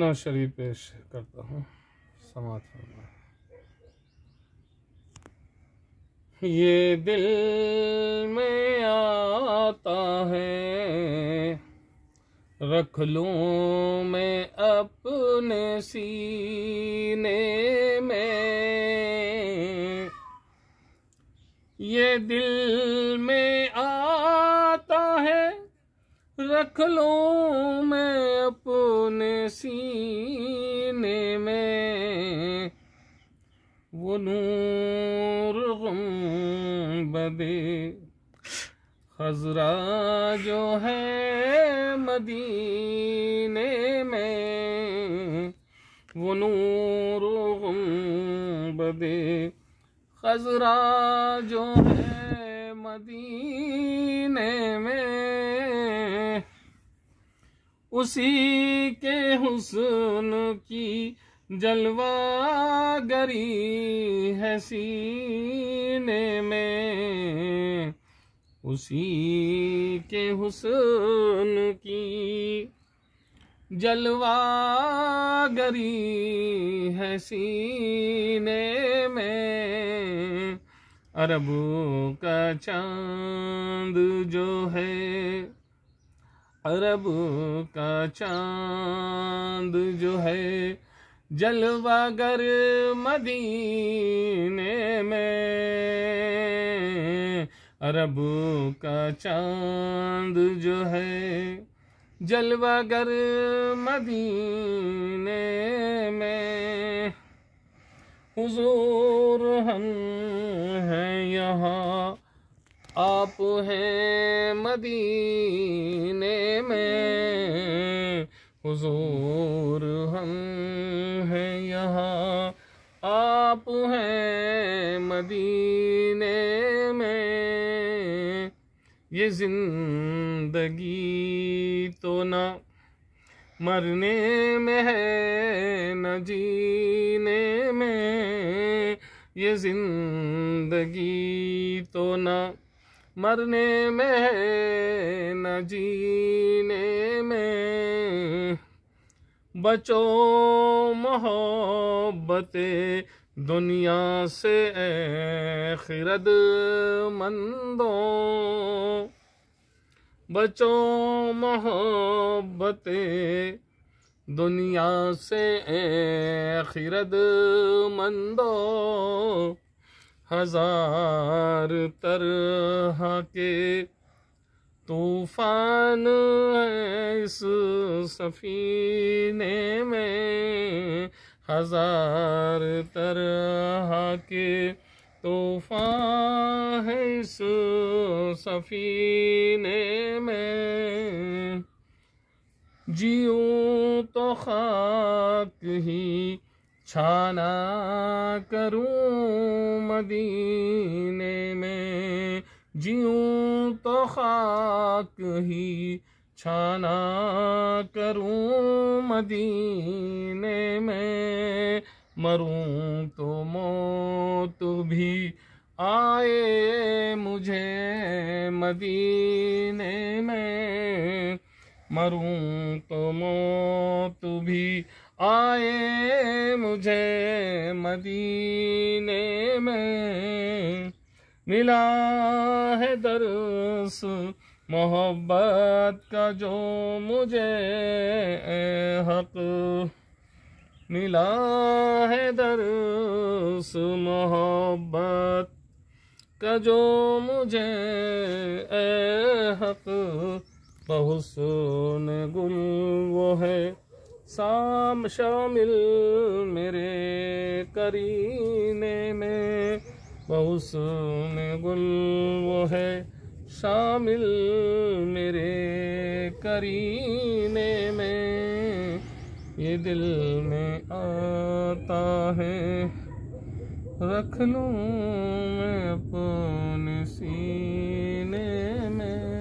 नौ पेश करता हूँ समाज ये दिल में आता है रख लूँ मैं अपने सीने में ये दिल में आ रख लो मैं अपने सीने में वो नूर बदे खजरा जो है मदीने में वो नूर बदे खजरा जो है मदीने में उसी के हुसन की जलवा गरी है सीने में उसी के हुसन की जलवा गरी है सीने में अरबों का चांद जो है अरब का चांद जो है जलवागर मदीने में अरब का चांद जो है जलवागर मदीने में हुजूर हम हैं यहाँ आप हैं मदीने में हुजूर हम हैं यहाँ आप हैं मदीने में ये जिंदगी तो ना मरने में है न जीने में ये जिंदगी तो ना मरने में न जीने में बचो मोहब्बत दुनिया से खिरद मंदो बचो मोहब्बत दुनिया से खिरद मंदो हजार तरह के तूफान है इस सफीने में हजार तरह के तूफान है इस सफीने में जियो तो खाक ही छाना करूं मदीने में जीऊं तो खाक ही छाना करूं मदीने में मरूं तो मौत भी आए मुझे मदीने में मरूं तो मौत भी आए मुझे मदीने में मिला है दरस मोहब्बत का जो मुझे हक मिला है दरस मोहब्बत का जो मुझे ए हक सुन गुल वो है शाम शामिल मेरे करीने में में गुल वो है शामिल मेरे करीने में ये दिल में आता है रख लूँ मैं अपने सीने में